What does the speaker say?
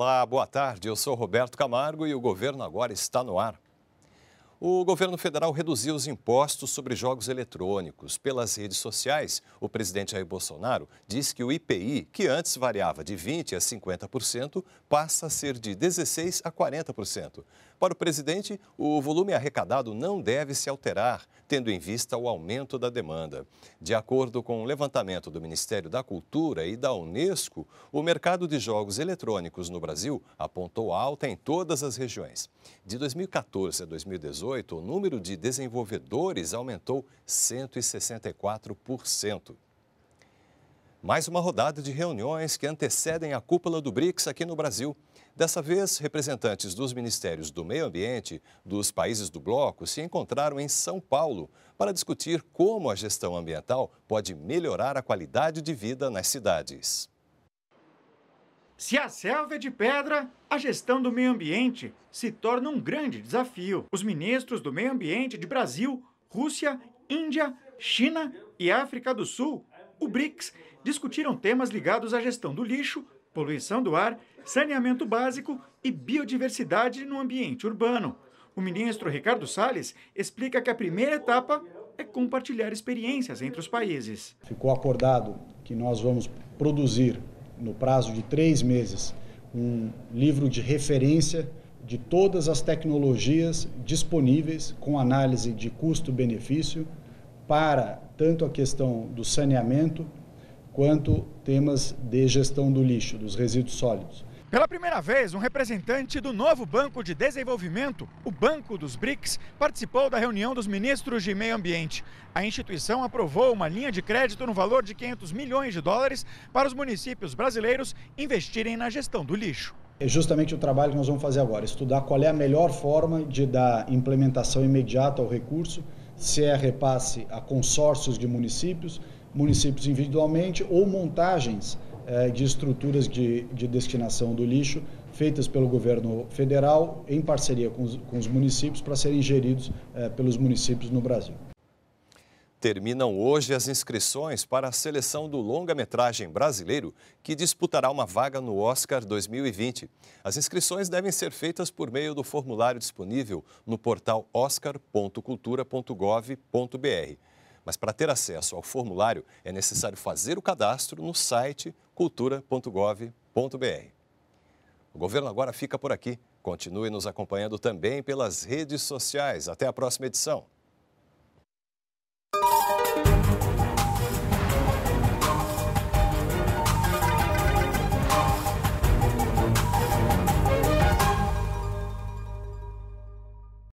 Olá, boa tarde. Eu sou Roberto Camargo e o Governo Agora está no ar. O governo federal reduziu os impostos sobre jogos eletrônicos. Pelas redes sociais, o presidente Jair Bolsonaro diz que o IPI, que antes variava de 20% a 50%, passa a ser de 16% a 40%. Para o presidente, o volume arrecadado não deve se alterar, tendo em vista o aumento da demanda. De acordo com o um levantamento do Ministério da Cultura e da Unesco, o mercado de jogos eletrônicos no Brasil apontou alta em todas as regiões. De 2014 a 2018, 2018, o número de desenvolvedores aumentou 164%. Mais uma rodada de reuniões que antecedem a cúpula do BRICS aqui no Brasil. Dessa vez, representantes dos ministérios do Meio Ambiente dos países do bloco se encontraram em São Paulo para discutir como a gestão ambiental pode melhorar a qualidade de vida nas cidades. Se a selva é de pedra, a gestão do meio ambiente se torna um grande desafio. Os ministros do meio ambiente de Brasil, Rússia, Índia, China e África do Sul, o BRICS, discutiram temas ligados à gestão do lixo, poluição do ar, saneamento básico e biodiversidade no ambiente urbano. O ministro Ricardo Salles explica que a primeira etapa é compartilhar experiências entre os países. Ficou acordado que nós vamos produzir no prazo de três meses, um livro de referência de todas as tecnologias disponíveis com análise de custo-benefício para tanto a questão do saneamento quanto temas de gestão do lixo, dos resíduos sólidos. Pela primeira vez, um representante do novo Banco de Desenvolvimento, o Banco dos BRICS, participou da reunião dos ministros de Meio Ambiente. A instituição aprovou uma linha de crédito no valor de 500 milhões de dólares para os municípios brasileiros investirem na gestão do lixo. É justamente o trabalho que nós vamos fazer agora: estudar qual é a melhor forma de dar implementação imediata ao recurso, se é repasse a consórcios de municípios, municípios individualmente ou montagens é, de estruturas de, de destinação do lixo feitas pelo governo federal em parceria com os, com os municípios para serem geridos é, pelos municípios no Brasil. Terminam hoje as inscrições para a seleção do longa-metragem brasileiro, que disputará uma vaga no Oscar 2020. As inscrições devem ser feitas por meio do formulário disponível no portal oscar.cultura.gov.br. Mas para ter acesso ao formulário, é necessário fazer o cadastro no site cultura.gov.br. O governo agora fica por aqui. Continue nos acompanhando também pelas redes sociais. Até a próxima edição.